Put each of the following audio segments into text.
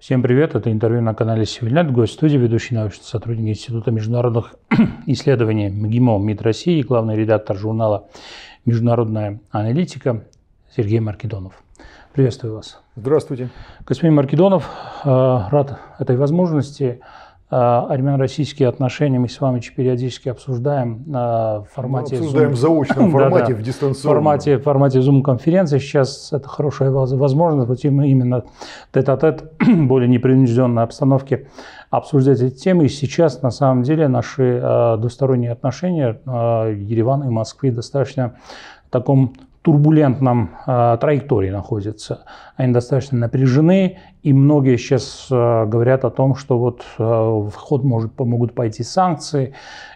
Всем привет, это интервью на канале Севильнет, гость студии, ведущий научный сотрудник Института международных исследований МГИМО МИД России и главный редактор журнала «Международная аналитика» Сергей Маркедонов. Приветствую вас. Здравствуйте. Господин Маркедонов, э, рад этой возможности. А, армяно-российские отношения мы с вами периодически обсуждаем а, в формате... Мы ну, обсуждаем Zoom. в заочном формате, в дистанционном. формате, в формате Zoom-конференции. Сейчас это хорошая возможность вот именно тет-а-тет, более непринужденной обстановке обсуждать эти темы. И сейчас, на самом деле, наши а, двусторонние отношения э, Еревана и Москвы достаточно в таком турбулентном э, траектории находятся. Они достаточно напряжены, и многие сейчас э, говорят о том, что вот э, в ход может, могут пойти санкции.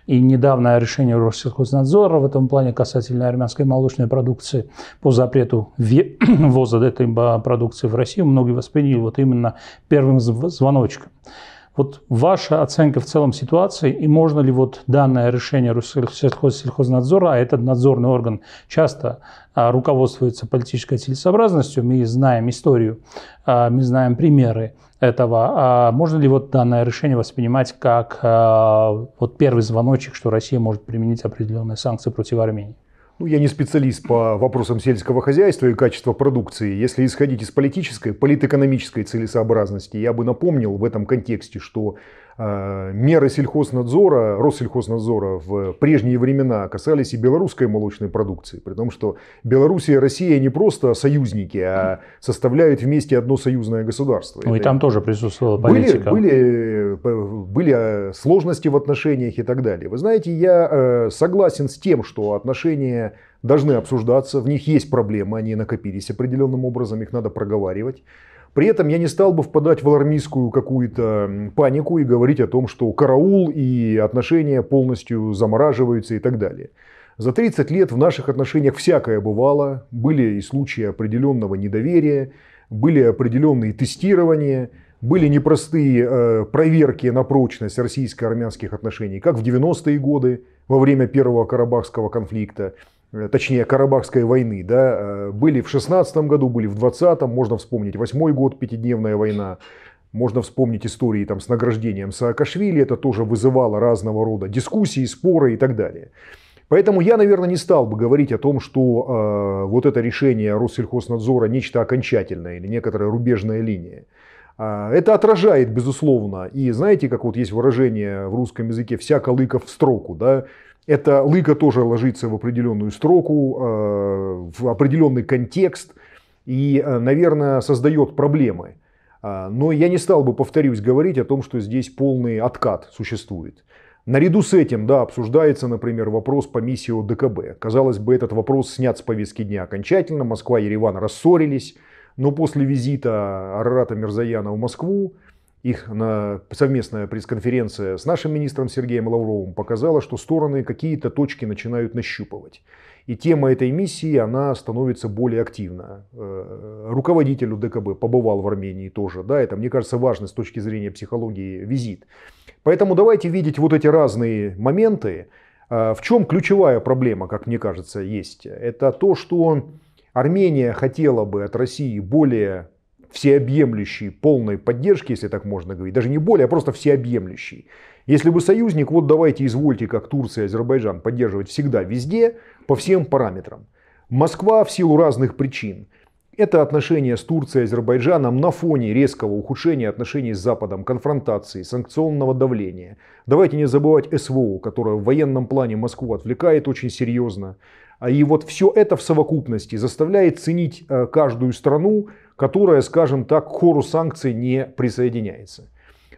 И недавнее решение Россельхознадзора в этом плане касательно армянской молочной продукции по запрету ввоза этой э, продукции в Россию многие восприняли вот именно первым звоночком. Вот ваша оценка в целом ситуации и можно ли вот данное решение сельхознадзора, а этот надзорный орган часто а, руководствуется политической целесообразностью, мы знаем историю, а, мы знаем примеры этого, а можно ли вот данное решение воспринимать как а, вот первый звоночек, что Россия может применить определенные санкции против Армении? Ну, я не специалист по вопросам сельского хозяйства и качества продукции. Если исходить из политической, политэкономической целесообразности, я бы напомнил в этом контексте, что Э, меры сельхознадзора, Россельхознадзора в прежние времена касались и белорусской молочной продукции, при том, что Беларусь и Россия не просто союзники, а составляют вместе одно союзное государство. Ну и там тоже присутствовала политика. Были, э, были, были э, сложности в отношениях и так далее. Вы знаете, я согласен с тем, что отношения должны обсуждаться, в них есть проблемы, они накопились определенным образом, их надо проговаривать. При этом я не стал бы впадать в алармистскую какую-то панику и говорить о том, что караул и отношения полностью замораживаются и так далее. За 30 лет в наших отношениях всякое бывало. Были и случаи определенного недоверия, были определенные тестирования, были непростые э, проверки на прочность российско-армянских отношений, как в 90-е годы во время Первого Карабахского конфликта, Э, точнее Карабахской войны, да, э, были в 16 году, были в 20 м можно вспомнить 8 год, пятидневная война, можно вспомнить истории там, с награждением Саакашвили, это тоже вызывало разного рода дискуссии, споры и так далее. Поэтому я, наверное, не стал бы говорить о том, что э, вот это решение Россельхознадзора нечто окончательное или некоторая рубежная линия. Э, это отражает, безусловно, и знаете, как вот есть выражение в русском языке «вся колыка в строку», да, это лыка тоже ложится в определенную строку, э, в определенный контекст и, э, наверное, создает проблемы. А, но я не стал бы, повторюсь, говорить о том, что здесь полный откат существует. Наряду с этим, да, обсуждается, например, вопрос по миссии ОДКБ. Казалось бы, этот вопрос снят с повестки дня окончательно. Москва и Ереван рассорились. Но после визита Арарата Мерзаяна в Москву их на совместная пресс-конференция с нашим министром Сергеем Лавровым показала, что стороны какие-то точки начинают нащупывать. И тема этой миссии, она становится более активна. Э, руководитель ДКБ побывал в Армении тоже. Да, это, мне кажется, важно с точки зрения психологии визит. Поэтому давайте видеть вот эти разные моменты. Э, в чем ключевая проблема, как мне кажется, есть? Это то, что Армения хотела бы от России более всеобъемлющий полной поддержки, если так можно говорить, даже не более, а просто всеобъемлющий. Если вы союзник, вот давайте извольте, как Турция и Азербайджан, поддерживать всегда, везде, по всем параметрам. Москва в силу разных причин. Это отношения с Турцией и Азербайджаном на фоне резкого ухудшения отношений с Западом, конфронтации, санкционного давления. Давайте не забывать СВО, которое в военном плане Москву отвлекает очень серьезно. А и вот все это в совокупности заставляет ценить э, каждую страну которая, скажем так, к хору санкций не присоединяется.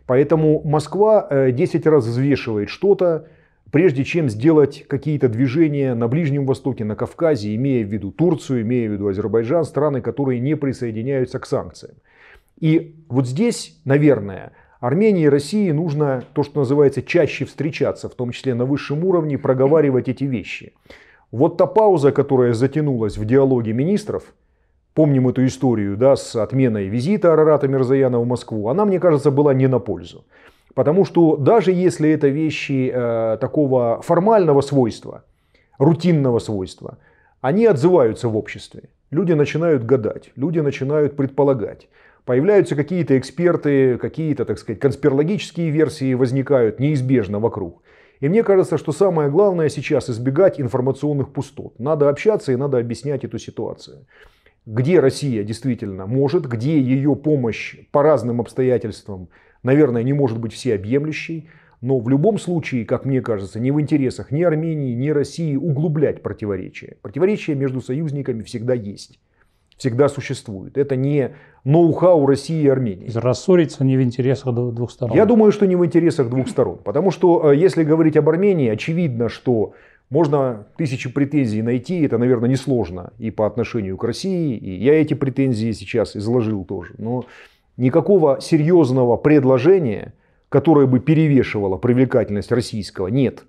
Поэтому Москва 10 э, раз взвешивает что-то, прежде чем сделать какие-то движения на Ближнем Востоке, на Кавказе, имея в виду Турцию, имея в виду Азербайджан, страны, которые не присоединяются к санкциям. И вот здесь, наверное, Армении и России нужно то, что называется, чаще встречаться, в том числе на высшем уровне, проговаривать эти вещи. Вот та пауза, которая затянулась в диалоге министров – Помним эту историю да, с отменой визита Арарата Мирзаяна в Москву. Она, мне кажется, была не на пользу. Потому что даже если это вещи э, такого формального свойства, рутинного свойства, они отзываются в обществе. Люди начинают гадать, люди начинают предполагать. Появляются какие-то эксперты, какие-то, так сказать, конспирологические версии возникают неизбежно вокруг. И мне кажется, что самое главное сейчас избегать информационных пустот. Надо общаться и надо объяснять эту ситуацию где Россия действительно может, где ее помощь по разным обстоятельствам, наверное, не может быть всеобъемлющей, но в любом случае, как мне кажется, не в интересах ни Армении, ни России углублять противоречия. Противоречия между союзниками всегда есть, всегда существует. Это не ноу-хау России и Армении. Рассориться не в интересах двух сторон. Я думаю, что не в интересах двух сторон. Потому что, э, если говорить об Армении, очевидно, что можно тысячи претензий найти, это, наверное, несложно и по отношению к России, и я эти претензии сейчас изложил тоже. Но никакого серьезного предложения, которое бы перевешивало привлекательность российского, нет.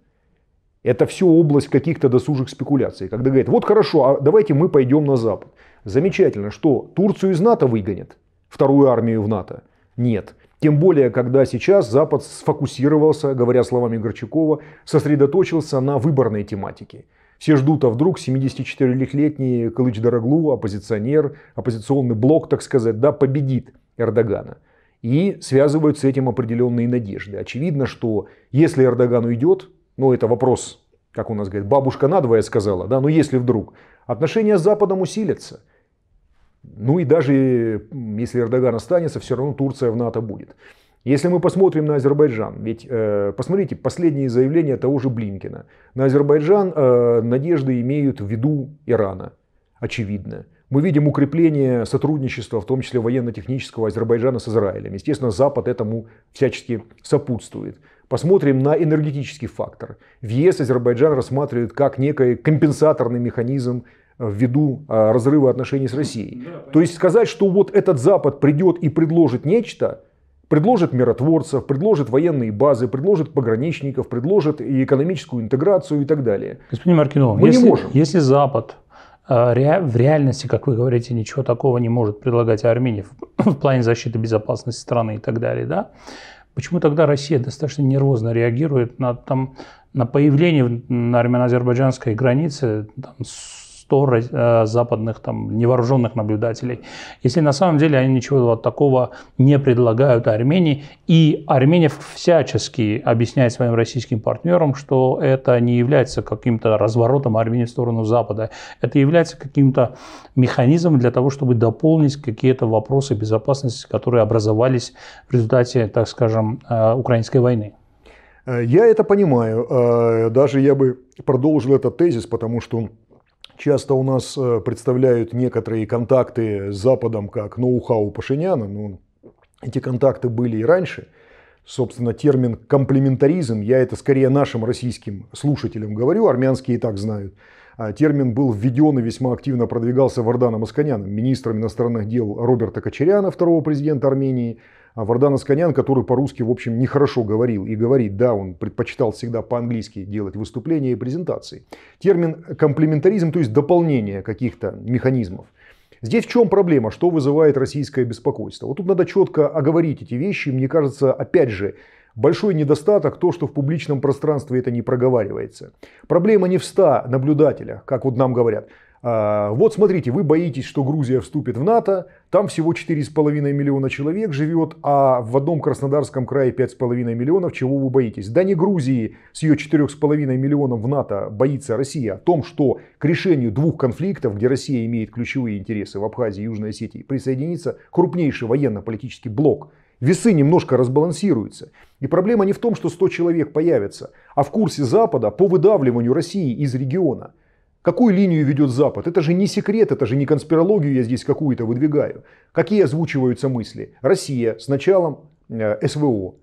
Это все область каких-то досужих спекуляций. Когда говорят, вот хорошо, а давайте мы пойдем на Запад. Замечательно, что Турцию из НАТО выгонят, вторую армию в НАТО. Нет. Тем более, когда сейчас Запад сфокусировался, говоря словами Горчакова, сосредоточился на выборной тематике. Все ждут, а вдруг 74-летний Кылыч Дороглу, оппозиционер, оппозиционный блок, так сказать, да, победит Эрдогана. И связывают с этим определенные надежды. Очевидно, что если Эрдоган уйдет, ну это вопрос, как у нас говорят, бабушка надвое сказала, да, но если вдруг, отношения с Западом усилятся. Ну и даже если Эрдоган останется, все равно Турция в НАТО будет. Если мы посмотрим на Азербайджан, ведь э, посмотрите последние заявления того же Блинкина. На Азербайджан э, надежды имеют в виду Ирана, очевидно. Мы видим укрепление сотрудничества, в том числе военно-технического Азербайджана с Израилем. Естественно, Запад этому всячески сопутствует. Посмотрим на энергетический фактор. В ЕС Азербайджан рассматривает как некий компенсаторный механизм ввиду а, разрыва отношений с Россией. Да, То есть сказать, что вот этот Запад придет и предложит нечто, предложит миротворцев, предложит военные базы, предложит пограничников, предложит и экономическую интеграцию и так далее. Господин Маркинов, мы если, не можем. Если Запад а, в реальности, как вы говорите, ничего такого не может предлагать Армении в плане защиты безопасности страны и так далее, да? Почему тогда Россия достаточно нервозно реагирует на, там, на появление на армяно-азербайджанской границе там, 100 э, западных там, невооруженных наблюдателей, если на самом деле они ничего вот такого не предлагают Армении, и Армения всячески объясняет своим российским партнерам, что это не является каким-то разворотом Армении в сторону Запада, это является каким-то механизмом для того, чтобы дополнить какие-то вопросы безопасности, которые образовались в результате, так скажем, э, украинской войны. Э, я это понимаю. Даже я бы продолжил этот тезис, потому что Часто у нас э, представляют некоторые контакты с Западом как ноу-хау Пашиняна, но эти контакты были и раньше. Собственно, термин комплементаризм, я это скорее нашим российским слушателям говорю, армянские и так знают. А термин был введен и весьма активно продвигался Варданом Асканяном, министром иностранных дел Роберта Кочеряна, второго президента Армении, а Вардана Сконян, который по-русски, в общем, нехорошо говорил и говорит, да, он предпочитал всегда по-английски делать выступления и презентации. Термин комплементаризм, то есть дополнение каких-то механизмов. Здесь в чем проблема, что вызывает российское беспокойство? Вот тут надо четко оговорить эти вещи. Мне кажется, опять же, Большой недостаток то, что в публичном пространстве это не проговаривается. Проблема не в ста наблюдателях, как вот нам говорят. А, вот смотрите, вы боитесь, что Грузия вступит в НАТО, там всего 4,5 миллиона человек живет, а в одном Краснодарском крае 5,5 миллионов, чего вы боитесь? Да не Грузии с ее 4,5 миллионов в НАТО боится Россия, о а том, что к решению двух конфликтов, где Россия имеет ключевые интересы в Абхазии и Южной Осетии, присоединится крупнейший военно-политический блок весы немножко разбалансируются. И проблема не в том, что 100 человек появится, а в курсе Запада по выдавливанию России из региона. Какую линию ведет Запад? Это же не секрет, это же не конспирологию я здесь какую-то выдвигаю. Какие озвучиваются мысли? Россия с началом э, СВО,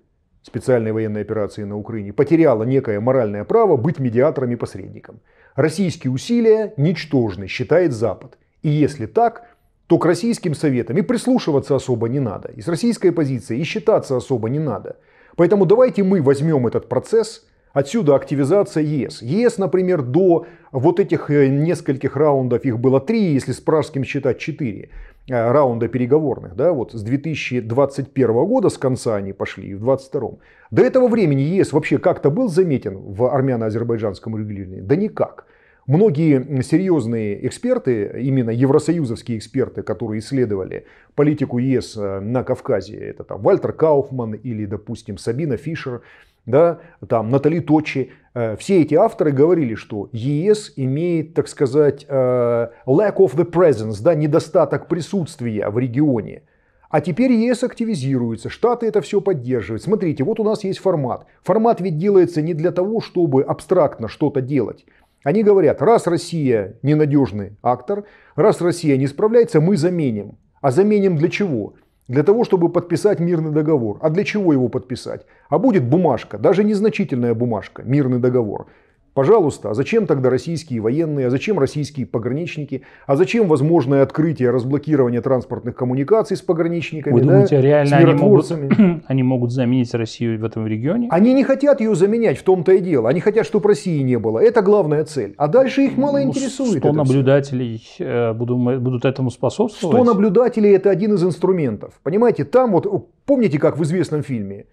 специальной военной операции на Украине, потеряла некое моральное право быть медиатором и посредником. Российские усилия ничтожны, считает Запад. И если так, то к российским советам и прислушиваться особо не надо, и с российской позиции и считаться особо не надо. Поэтому давайте мы возьмем этот процесс – Отсюда активизация ЕС. ЕС, например, до вот этих э, нескольких раундов, их было три, если с пражским считать четыре э, раунда переговорных, да, вот с 2021 года с конца они пошли, и в 2022. До этого времени ЕС вообще как-то был заметен в армяно-азербайджанском регулировании? Да никак. Многие серьезные эксперты, именно евросоюзовские эксперты, которые исследовали политику ЕС э, на Кавказе, это там Вальтер Кауфман или, допустим, Сабина Фишер, да, там Натали Точи, э, все эти авторы говорили, что ЕС имеет, так сказать, э, lack of the presence, да, недостаток присутствия в регионе. А теперь ЕС активизируется, Штаты это все поддерживают. Смотрите, вот у нас есть формат. Формат ведь делается не для того, чтобы абстрактно что-то делать. Они говорят, раз Россия ненадежный актор, раз Россия не справляется, мы заменим. А заменим для чего? для того, чтобы подписать мирный договор. А для чего его подписать? А будет бумажка, даже незначительная бумажка, мирный договор. Пожалуйста, а зачем тогда российские военные, а зачем российские пограничники, а зачем возможное открытие разблокирования транспортных коммуникаций с пограничниками, Вы думаете, да, реально с Они могут, они могут заменить Россию в этом регионе? Они не хотят ее заменять, в том-то и дело. Они хотят, чтобы России не было. Это главная цель. А дальше их мало ну, интересует. 100 наблюдателей э, будут, будут этому способствовать? 100 наблюдателей – это один из инструментов. Понимаете, там вот, помните, как в известном фильме,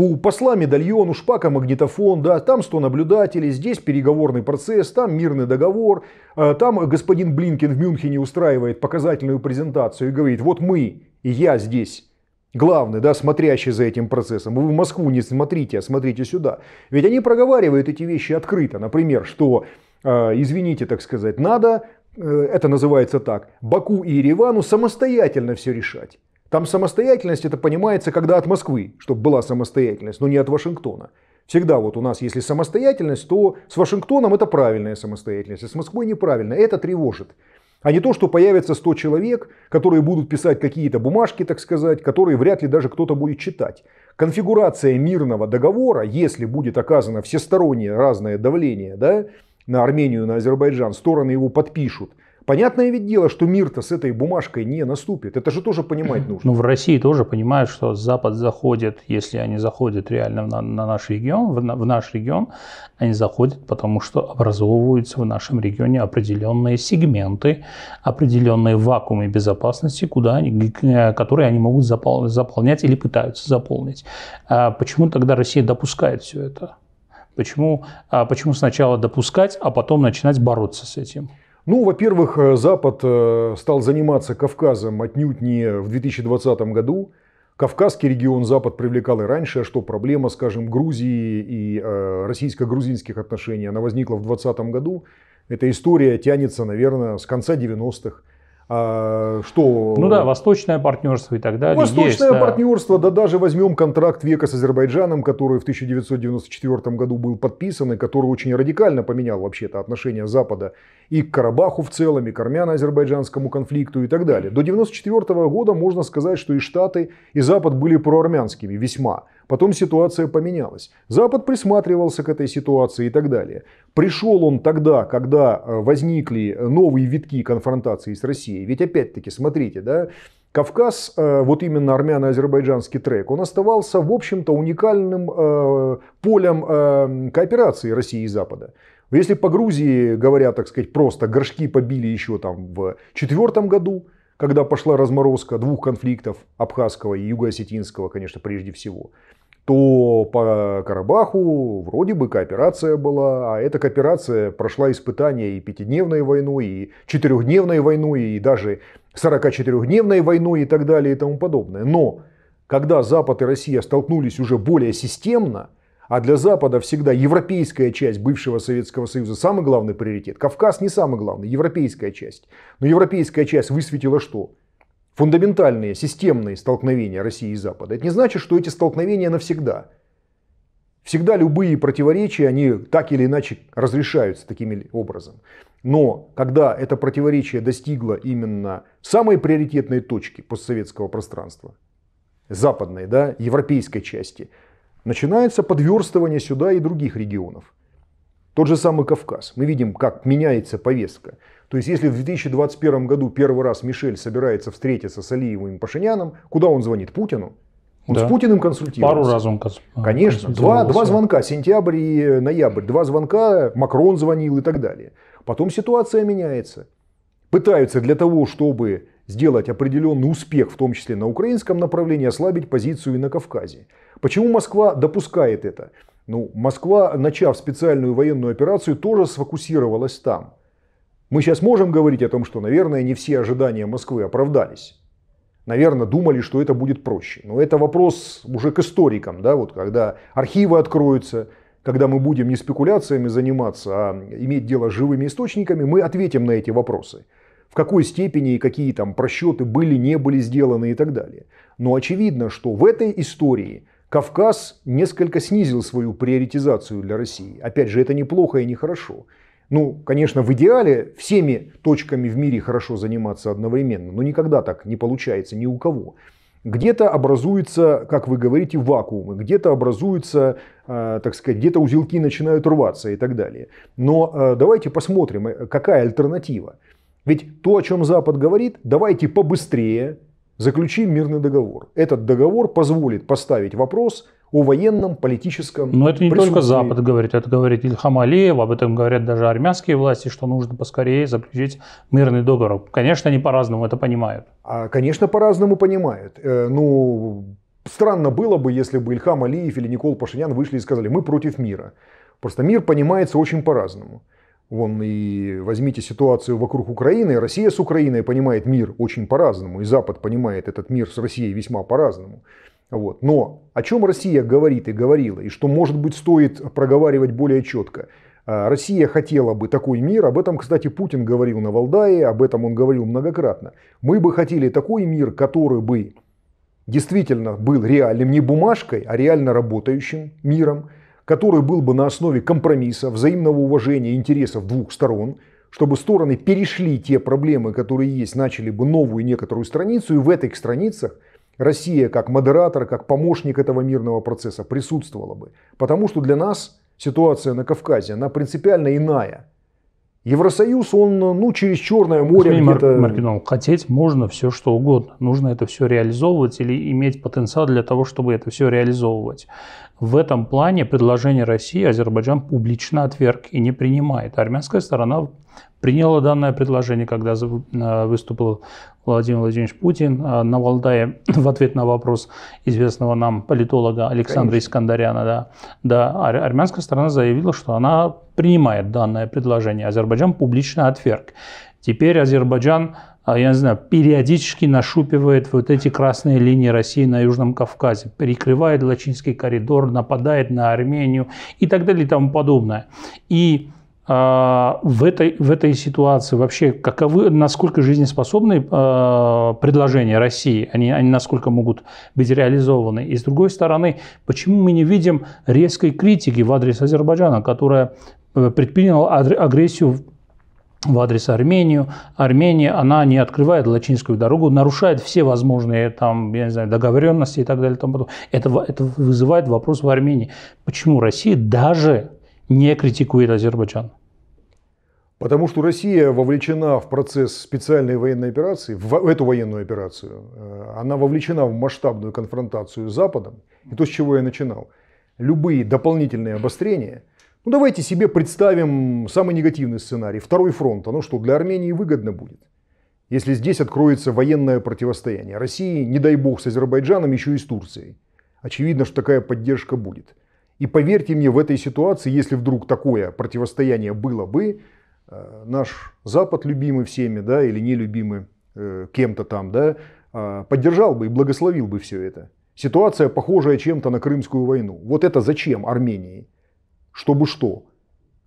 у посла медальон, у шпака магнитофон, да, там 100 наблюдателей, здесь переговорный процесс, там мирный договор, а, там господин Блинкин в Мюнхене устраивает показательную презентацию и говорит, вот мы и я здесь. Главный, да, смотрящий за этим процессом. Вы в Москву не смотрите, а смотрите сюда. Ведь они проговаривают эти вещи открыто. Например, что, а, извините, так сказать, надо э, это называется так, Баку и Еревану самостоятельно все решать. Там самостоятельность это понимается, когда от Москвы, чтобы была самостоятельность, но не от Вашингтона. Всегда вот у нас, если самостоятельность, то с Вашингтоном это правильная самостоятельность, а с Москвой неправильно. Это тревожит. А не то, что появится 100 человек, которые будут писать какие-то бумажки, так сказать, которые вряд ли даже кто-то будет читать. Конфигурация мирного договора, если будет оказано всестороннее разное давление да, на Армению, на Азербайджан, стороны его подпишут – Понятное ведь дело, что мир-то с этой бумажкой не наступит. Это же тоже понимать нужно. Ну, в России тоже понимают, что Запад заходит, если они заходят реально на, на наш регион, в, на, в наш регион, они заходят, потому что образовываются в нашем регионе определенные сегменты, определенные вакуумы безопасности, куда они, э, которые они могут запол, заполнять или пытаются заполнить. А почему тогда Россия допускает все это? Почему, а почему сначала допускать, а потом начинать бороться с этим? Ну, во-первых, э, Запад э, стал заниматься Кавказом отнюдь не в 2020 году. Кавказский регион Запад привлекал и раньше, а что проблема, скажем, Грузии и э, российско-грузинских отношений, она возникла в 2020 году. Эта история тянется, наверное, с конца 90-х. А, что... Ну да, восточное партнерство и так далее. Восточное есть, партнерство, да. да даже возьмем контракт века с Азербайджаном, который в 1994 году был подписан и который очень радикально поменял вообще-то отношения Запада и к Карабаху в целом, и к армяно-азербайджанскому конфликту и так далее. До 1994 года можно сказать, что и Штаты, и Запад были проармянскими весьма. Потом ситуация поменялась. Запад присматривался к этой ситуации и так далее. Пришел он тогда, когда э, возникли новые витки конфронтации с Россией. Ведь опять-таки, смотрите, да, Кавказ, э, вот именно армяно-азербайджанский трек, он оставался, в общем-то, уникальным э, полем кооперации России и Запада. Ну, если по Грузии, говоря, так сказать, просто горшки побили еще там в четвертом году, когда пошла разморозка двух конфликтов, абхазского и юго-осетинского, конечно, прежде всего, то по Карабаху вроде бы кооперация была, а эта кооперация прошла испытания и пятидневной войной, и четырехдневной войной, и даже 44-дневной войной и так далее и тому подобное. Но когда Запад и Россия столкнулись уже более системно – а для Запада всегда европейская часть бывшего Советского Союза самый главный приоритет. Кавказ не самый главный, европейская часть. Но европейская часть высветила что? Фундаментальные, системные столкновения России и Запада. Это не значит, что эти столкновения навсегда. Всегда любые противоречия, они так или иначе разрешаются таким образом. Но когда это противоречие достигло именно самой приоритетной точки постсоветского пространства, западной, да, европейской части – начинается подверстывание сюда и других регионов. Тот же самый Кавказ. Мы видим, как меняется повестка. То есть, если в 2021 году первый раз Мишель собирается встретиться с Алиевым и Пашиняном, куда он звонит? Путину? Он да. с Путиным консультировался. Пару раз он э, консультировался. Конечно. Два, два звонка, сентябрь и ноябрь. Два звонка, Макрон звонил и так далее. Потом ситуация меняется. Пытаются для того, чтобы сделать определенный успех, в том числе на украинском направлении, ослабить позицию и на Кавказе. Почему Москва допускает это? Ну, Москва, начав специальную военную операцию, тоже сфокусировалась там. Мы сейчас можем говорить о том, что, наверное, не все ожидания Москвы оправдались. Наверное, думали, что это будет проще. Но это вопрос уже к историкам, да, вот когда архивы откроются, когда мы будем не спекуляциями заниматься, а иметь дело с живыми источниками, мы ответим на эти вопросы в какой степени и какие там просчеты были, не были сделаны и так далее. Но очевидно, что в этой истории Кавказ несколько снизил свою приоритизацию для России. Опять же, это неплохо и нехорошо. Ну, конечно, в идеале всеми точками в мире хорошо заниматься одновременно, но никогда так не получается ни у кого. Где-то образуется, как вы говорите, вакуумы, где-то образуются, э, так сказать, где-то узелки начинают рваться и так далее. Но э, давайте посмотрим, э, какая альтернатива. Ведь то, о чем Запад говорит, давайте побыстрее заключим мирный договор. Этот договор позволит поставить вопрос о военном, политическом Но это не только Запад говорит, это говорит Ильхам Алиев, об этом говорят даже армянские власти, что нужно поскорее заключить мирный договор. Конечно, они по-разному это понимают. А, конечно, по-разному понимают. Э, ну, странно было бы, если бы Ильхам Алиев или Никол Пашинян вышли и сказали, мы против мира. Просто мир понимается очень по-разному. Вон и возьмите ситуацию вокруг Украины. Россия с Украиной понимает мир очень по-разному, и Запад понимает этот мир с Россией весьма по-разному. Вот. Но о чем Россия говорит и говорила, и что, может быть, стоит проговаривать более четко. А, Россия хотела бы такой мир, об этом, кстати, Путин говорил на Валдае, об этом он говорил многократно. Мы бы хотели такой мир, который бы действительно был реальным, не бумажкой, а реально работающим миром – который был бы на основе компромисса, взаимного уважения интересов двух сторон, чтобы стороны перешли те проблемы, которые есть, начали бы новую некоторую страницу, и в этих страницах Россия как модератор, как помощник этого мирного процесса присутствовала бы. Потому что для нас ситуация на Кавказе, она принципиально иная. Евросоюз, он ну, через Черное море Смей, где-то... Маркинол, хотеть можно все что угодно. Нужно это все реализовывать или иметь потенциал для того, чтобы это все реализовывать. В этом плане предложение России Азербайджан публично отверг и не принимает. Армянская сторона приняла данное предложение, когда э, выступил Владимир Владимирович Путин э, на Валдае в ответ на вопрос известного нам политолога Александра Конечно. Искандаряна. Да, да, армянская сторона заявила, что она принимает данное предложение. Азербайджан публично отверг. Теперь Азербайджан, а, я не знаю, периодически нашупивает вот эти красные линии России на Южном Кавказе, перекрывает Лачинский коридор, нападает на Армению и так далее и тому подобное. И а, в этой, в этой ситуации вообще каковы, насколько жизнеспособны а, предложения России, они, они насколько могут быть реализованы. И с другой стороны, почему мы не видим резкой критики в адрес Азербайджана, которая э, предприняла агрессию в адрес Армению. Армения, она не открывает Лачинскую дорогу, нарушает все возможные там, я не знаю, договоренности и так далее. И Это, это вызывает вопрос в Армении. Почему Россия даже не критикует Азербайджан? Потому что Россия вовлечена в процесс специальной военной операции, в эту военную операцию. Э, она вовлечена в масштабную конфронтацию с Западом. И то, с чего я начинал. Любые дополнительные обострения – ну, давайте себе представим самый негативный сценарий. Второй фронт. Оно что, для Армении выгодно будет? Если здесь откроется военное противостояние России, не дай бог, с Азербайджаном, еще и с Турцией. Очевидно, что такая поддержка будет. И поверьте мне, в этой ситуации, если вдруг такое противостояние было бы, э, наш Запад, любимый всеми, да, или нелюбимый э, кем-то там, да, э, поддержал бы и благословил бы все это. Ситуация похожая чем-то на Крымскую войну. Вот это зачем Армении? чтобы что?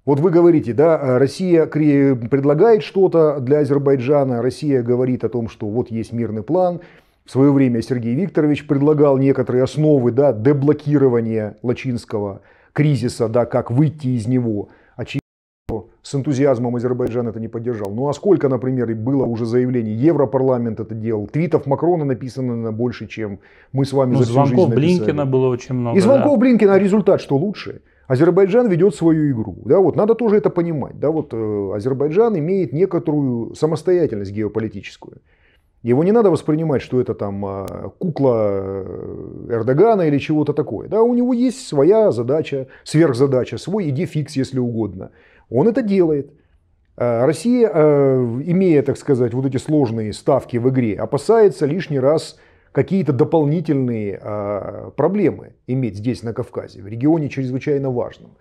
Вот вы говорите, да, э, Россия предлагает что-то для Азербайджана, Россия говорит о том, что вот есть мирный план. В свое время Сергей Викторович предлагал некоторые основы да, деблокирования лачинского кризиса, да, как выйти из него. Очевидно, с энтузиазмом Азербайджан это не поддержал. Ну а сколько, например, было уже заявлений, Европарламент это делал, твитов Макрона написано на больше, чем мы с вами ну, за всю звонков жизнь написали. Блинкина было очень много. И звонков да. Блинкина, а результат что лучше? Азербайджан ведет свою игру. Да, вот, надо тоже это понимать. Да, вот, э, Азербайджан имеет некоторую самостоятельность геополитическую. Его не надо воспринимать, что это там а, кукла э, Эрдогана или чего-то такое. Да, у него есть своя задача, сверхзадача, свой идефикс, если угодно. Он это делает. А, Россия, э, имея, так сказать, вот эти сложные ставки в игре, опасается лишний раз какие-то дополнительные а, проблемы иметь здесь, на Кавказе, в регионе чрезвычайно важном.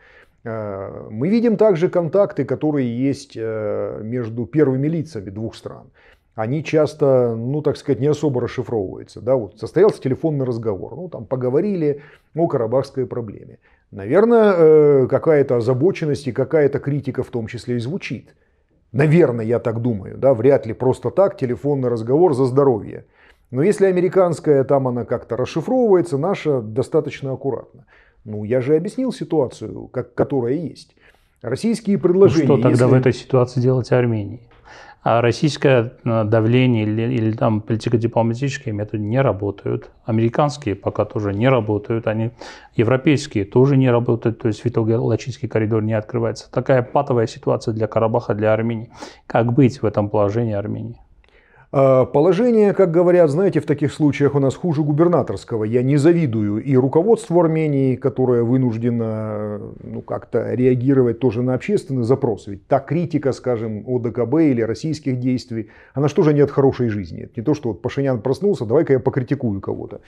А, мы видим также контакты, которые есть э, между первыми лицами двух стран. Они часто, ну так сказать, не особо расшифровываются. Да? Вот состоялся телефонный разговор, ну там поговорили о карабахской проблеме. Наверное, э, какая-то озабоченность и какая-то критика в том числе и звучит. Наверное, я так думаю, да, вряд ли просто так телефонный разговор за здоровье. Но если американская там она как-то расшифровывается, наша достаточно аккуратно. Ну, я же объяснил ситуацию, как, которая есть. Российские ну, предложения... Ну, что тогда если... в этой ситуации делать Армении? А российское э, давление или, или там политико-дипломатические методы не работают. Американские пока тоже не работают. Они европейские тоже не работают. То есть Витал-Галачинский коридор не открывается. Такая патовая ситуация для Карабаха, для Армении. Как быть в этом положении Армении? А, положение, как говорят, знаете, в таких случаях у нас хуже губернаторского. Я не завидую и руководству Армении, которое вынуждено ну, как-то реагировать тоже на общественный запрос. Ведь та критика, скажем, ОДКБ или российских действий, она что же не от хорошей жизни. Это не то, что вот Пашинян проснулся, давай-ка я покритикую кого-то.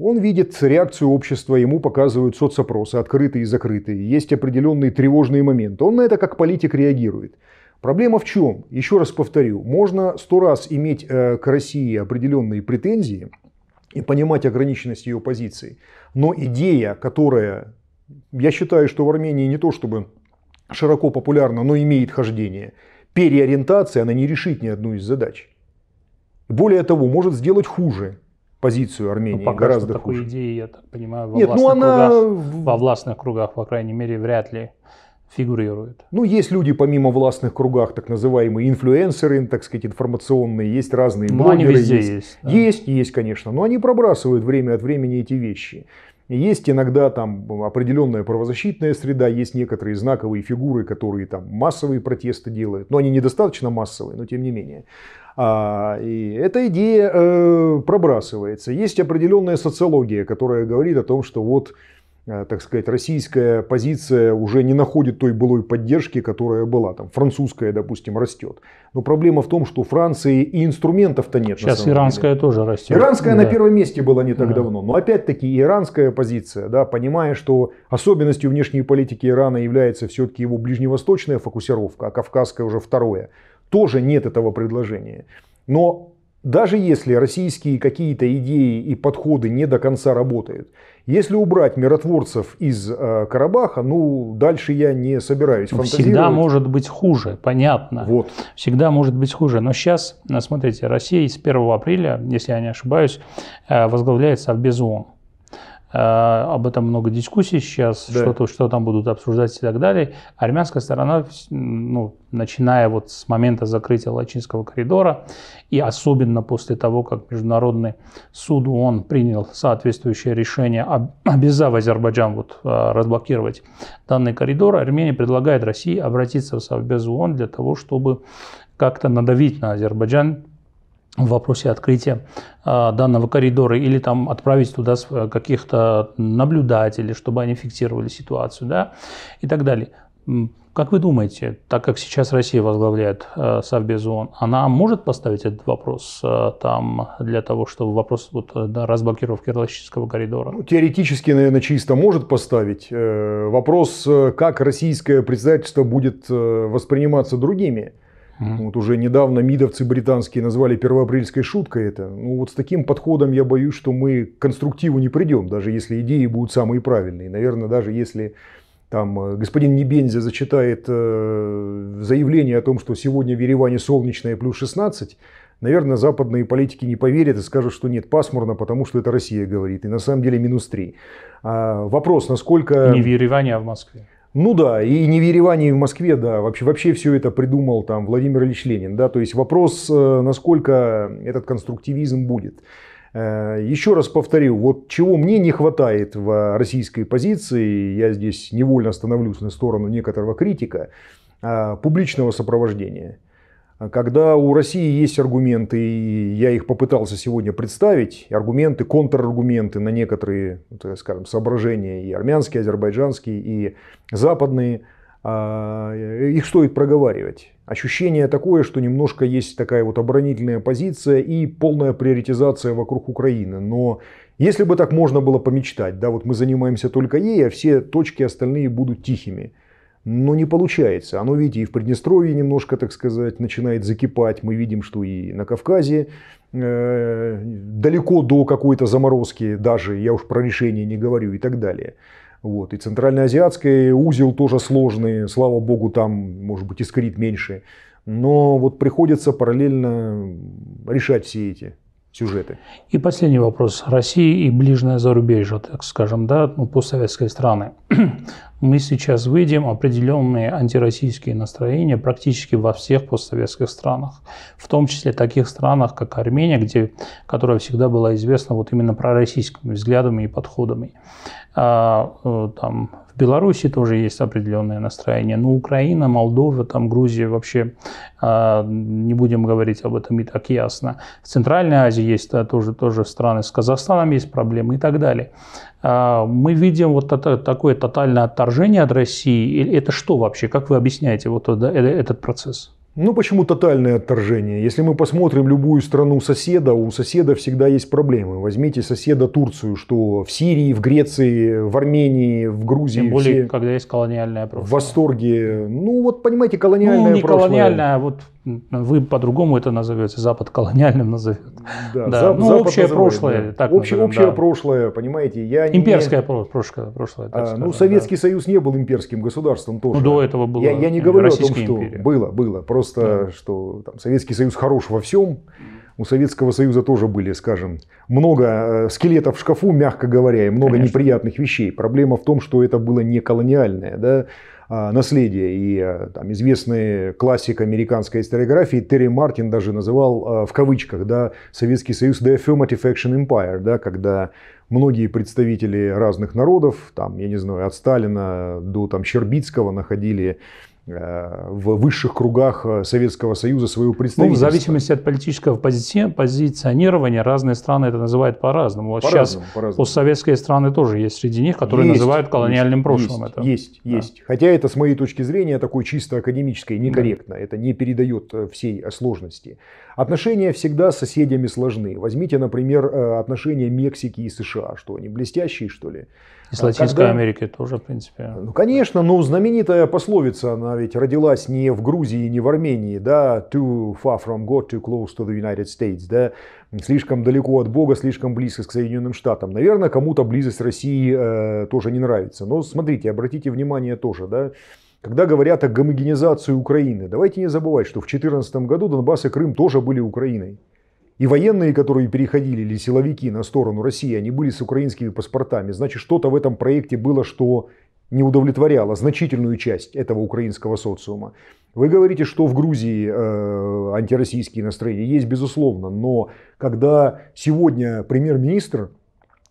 Он видит реакцию общества, ему показывают соцопросы, открытые и закрытые. Есть определенные тревожные моменты. Он на это как политик реагирует. Проблема в чем? Еще раз повторю, можно сто раз иметь э, к России определенные претензии и понимать ограниченность ее позиций, но идея, которая, я считаю, что в Армении не то чтобы широко популярна, но имеет хождение, переориентация, она не решит ни одну из задач. Более того, может сделать хуже, позицию ну, Армении пока гораздо что такой идеи, я так понимаю, во, Нет, ну властных ну она... кругах, во властных кругах, по крайней мере, вряд ли фигурирует. Ну, есть люди помимо властных кругах, так называемые инфлюенсеры, так сказать, информационные, есть разные блогеры. Ну, они везде есть. Есть, да. есть, есть, конечно, но они пробрасывают время от времени эти вещи. Есть иногда там определенная правозащитная среда, есть некоторые знаковые фигуры, которые там массовые протесты делают. Но они недостаточно массовые, но тем не менее. А, и эта идея э, пробрасывается. Есть определенная социология, которая говорит о том, что вот Э, так сказать, российская позиция уже не находит той былой поддержки, которая была. Там французская, допустим, растет. Но проблема в том, что Франции и инструментов-то нет. Сейчас иранская деле. тоже растет. Иранская да. на первом месте была не так да. давно. Но опять-таки иранская позиция, да, понимая, что особенностью внешней политики Ирана является все-таки его ближневосточная фокусировка, а кавказская уже второе, тоже нет этого предложения. Но даже если российские какие-то идеи и подходы не до конца работают, если убрать миротворцев из э, Карабаха, ну, дальше я не собираюсь фантазировать. Всегда может быть хуже, понятно. Вот. Всегда может быть хуже. Но сейчас, э, смотрите, Россия с 1 апреля, если я не ошибаюсь, э, возглавляется в ООН. Э, об этом много дискуссий сейчас, да. что, что там будут обсуждать и так далее. Армянская сторона, ну, начиная вот с момента закрытия Лачинского коридора, и особенно после того, как Международный суд ООН принял соответствующее решение, обязав Азербайджан вот, э, разблокировать данный коридор, Армения предлагает России обратиться в Совбез ООН для того, чтобы как-то надавить на Азербайджан в вопросе открытия а, данного коридора или там отправить туда каких-то наблюдателей, чтобы они фиксировали ситуацию да, и так далее. Как вы думаете, так как сейчас Россия возглавляет э, а, Совбез ООН, она может поставить этот вопрос э, там для того, чтобы вопрос вот, э, да, разблокировки Ирландского коридора? Ну, теоретически, наверное, чисто может поставить. Э, вопрос, э, как российское председательство будет э, восприниматься другими mm Вот уже недавно мидовцы британские назвали первоапрельской шуткой это. Ну вот с таким подходом я боюсь, что мы к конструктиву не придем, даже если идеи будут самые правильные. Наверное, даже если там э, господин Небензя зачитает э, заявление о том, что сегодня в Ереване солнечное плюс 16, наверное, западные политики не поверят и скажут, что нет, пасмурно, потому что это Россия говорит, и на самом деле минус 3. А вопрос, насколько... Не в Ереване, а в Москве. Ну да, и не в Ереване, и в Москве, да, вообще, вообще все это придумал там Владимир Ильич Ленин, да, то есть вопрос, э, насколько этот конструктивизм будет. Э, Еще раз повторю, вот чего мне не хватает в российской позиции, я здесь невольно становлюсь на сторону некоторого критика, э, публичного сопровождения. А когда у России есть аргументы, и я их попытался сегодня представить, аргументы, контраргументы на некоторые, ну, скажем, соображения, и армянские, и азербайджанские, и западные, а, их стоит проговаривать. Ощущение такое, что немножко есть такая вот оборонительная позиция и полная приоритизация вокруг Украины. Но если бы так можно было помечтать, да, вот мы занимаемся только ей, а все точки остальные будут тихими – но не получается. Оно, видите, и в Приднестровье немножко, так сказать, начинает закипать. Мы видим, что и на Кавказе э, далеко до какой-то заморозки даже, я уж про решение не говорю и так далее. Вот. И центральноазиатский узел тоже сложный, слава богу, там, может быть, искрит меньше. Но вот приходится параллельно решать все эти сюжеты. И последний вопрос. Россия и ближнее зарубежье, так скажем, да, ну, постсоветские страны мы сейчас видим определенные антироссийские настроения практически во всех постсоветских странах, в том числе таких странах, как Армения, где, которая всегда была известна вот именно пророссийскими взглядами и подходами. А, э, там, в Беларуси тоже есть определенное настроение, но Украина, Молдова, там Грузия вообще, а, не будем говорить об этом и так ясно. В Центральной Азии есть а, тоже, тоже страны, с Казахстаном есть проблемы и так далее. А, мы видим вот это, такое тотальное отторжение от России. Это что вообще? Как вы объясняете вот э, этот процесс? Ну почему тотальное отторжение? Если мы посмотрим любую страну соседа, у соседа всегда есть проблемы. Возьмите соседа Турцию, что в Сирии, в Греции, в Армении, в Грузии. Тем более, все когда есть колониальное прошлое. В восторге. Ну вот понимаете, колониальное ну, не прошлое. колониальное, а вот вы по-другому это назовете, Запад колониальным назовет. Да, да. Зап- ну, Запад общее называет, прошлое. Да. Так Общ- назовем, общее да. прошлое, понимаете. Я Имперское не... прошлое. прошлое а, ну, скажем, ну, Советский да. Союз не был имперским государством тоже. Ну, до этого было. Я, я не говорю Российская о том, что империя. было, было. Просто, да. что там, Советский Союз хорош во всем. У Советского Союза тоже были, скажем, много э, скелетов в шкафу, мягко говоря, и много Конечно. неприятных вещей. Проблема в том, что это было не колониальное, да, а, наследие. И э, там, известный классик американской историографии Терри Мартин даже называл э, в кавычках да, Советский Союз «the affirmative action empire», да, когда многие представители разных народов, там, я не знаю, от Сталина до там, Щербицкого находили Э, в высших кругах э, Советского Союза свою представительства. Ну, в зависимости от политического пози- позиционирования разные страны это называют по-разному. Вот по сейчас разному, по-разному. постсоветские страны тоже есть среди них, которые есть, называют колониальным есть, прошлым. Есть, это. есть, да. есть. Хотя это, с моей точки зрения, такое чисто академическое, некорректно. Да. Это не передает э, всей сложности. Отношения всегда с соседями сложны. Возьмите, например, э, отношения Мексики и США, что они блестящие, что ли? И с э, Латинской Когда... Америки тоже, в принципе. Ну, конечно, но ну, знаменитая пословица, она ведь родилась не в Грузии, не в Армении, да, too far from God, too close to the United States, да, слишком далеко от Бога, слишком близко к Соединенным Штатам. Наверное, кому-то близость России э, тоже не нравится. Но смотрите, обратите внимание тоже, да, когда говорят о гомогенизации Украины, давайте не забывать, что в 2014 году Донбасс и Крым тоже были Украиной. И военные, которые переходили, или силовики на сторону России, они были с украинскими паспортами. Значит, что-то в этом проекте было, что не удовлетворяло значительную часть этого украинского социума. Вы говорите, что в Грузии э, антироссийские настроения есть, безусловно, но когда сегодня премьер-министр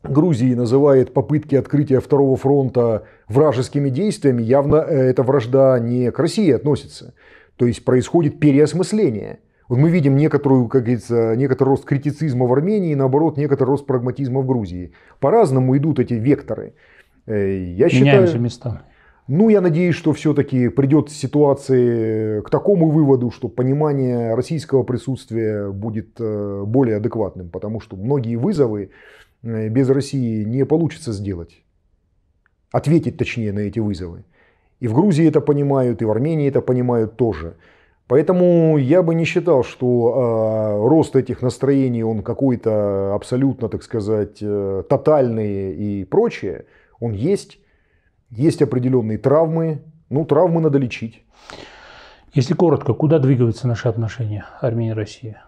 Грузии называет попытки открытия Второго фронта вражескими действиями, явно э, эта вражда не к России относится. То есть происходит переосмысление. Вот мы видим некоторую, как говорится, некоторый рост критицизма в Армении, наоборот, некоторый рост прагматизма в Грузии. По-разному идут эти векторы. Э, я считаю, Меняемся Ну, я надеюсь, что все-таки придет ситуации э, к такому выводу, что понимание российского присутствия будет более адекватным, потому что многие вызовы, Э, без России не получится сделать. Ответить, точнее, на эти вызовы. И в Грузии это понимают, и в Армении это понимают тоже. Поэтому я бы не считал, что э, рост этих настроений, он какой-то абсолютно, так сказать, э, тотальный и прочее. Он есть. Есть определенные травмы. Ну, травмы надо лечить. Если коротко, куда двигаются наши отношения Армения и Россия?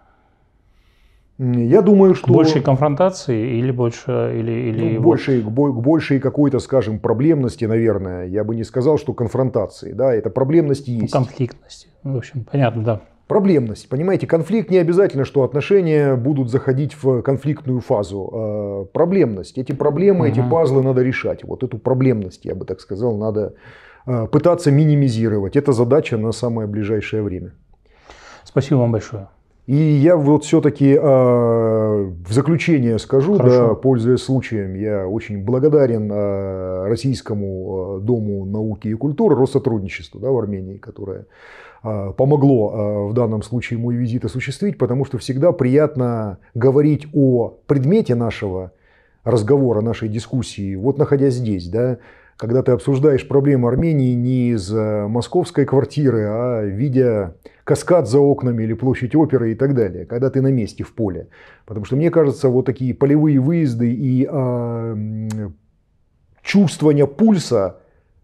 Я думаю, что... Большей конфронтации или больше... Или, или ну, больше, вот... к большей какой-то, скажем, проблемности, наверное. Я бы не сказал, что конфронтации. Да, это проблемность ну, есть. Ну, конфликтность. В общем, понятно, да. Проблемность. Понимаете, конфликт не обязательно, что отношения будут заходить в конфликтную фазу. А проблемность. Эти проблемы, угу. эти пазлы надо решать. Вот эту проблемность, я бы так сказал, надо а, пытаться минимизировать. Это задача на самое ближайшее время. Спасибо вам большое. И я вот все-таки э, а, в заключение скажу, да, пользуясь случаем, я очень благодарен э, Российскому э, Дому науки и культуры, Россотрудничеству да, в Армении, которое э, помогло э, в данном случае мой визит осуществить, потому что всегда приятно говорить о предмете нашего разговора, нашей дискуссии, вот находясь здесь, да, когда ты обсуждаешь проблему Армении не из э, московской квартиры, а видя каскад за окнами или площадь оперы и так далее, когда ты на месте в поле. Потому что мне кажется, вот такие полевые выезды и э, чувствование пульса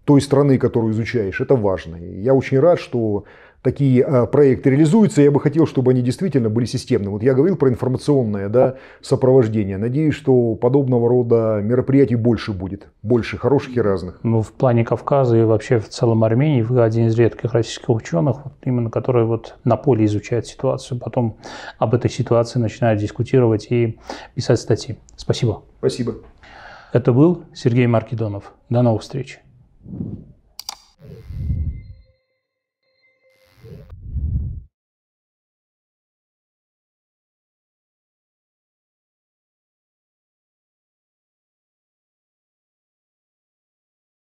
той страны, которую изучаешь, это важно. И я очень рад, что такие а, проекты реализуются. Я бы хотел, чтобы они действительно были системны. Вот я говорил про информационное да, сопровождение. Надеюсь, что подобного рода мероприятий больше будет. Больше хороших и разных. Ну, в плане Кавказа и вообще в целом Армении вы один из редких российских ученых, вот, именно который вот на поле изучает ситуацию, потом об этой ситуации начинают дискутировать и писать статьи. Спасибо. Спасибо. Это был Сергей Маркидонов. До новых встреч.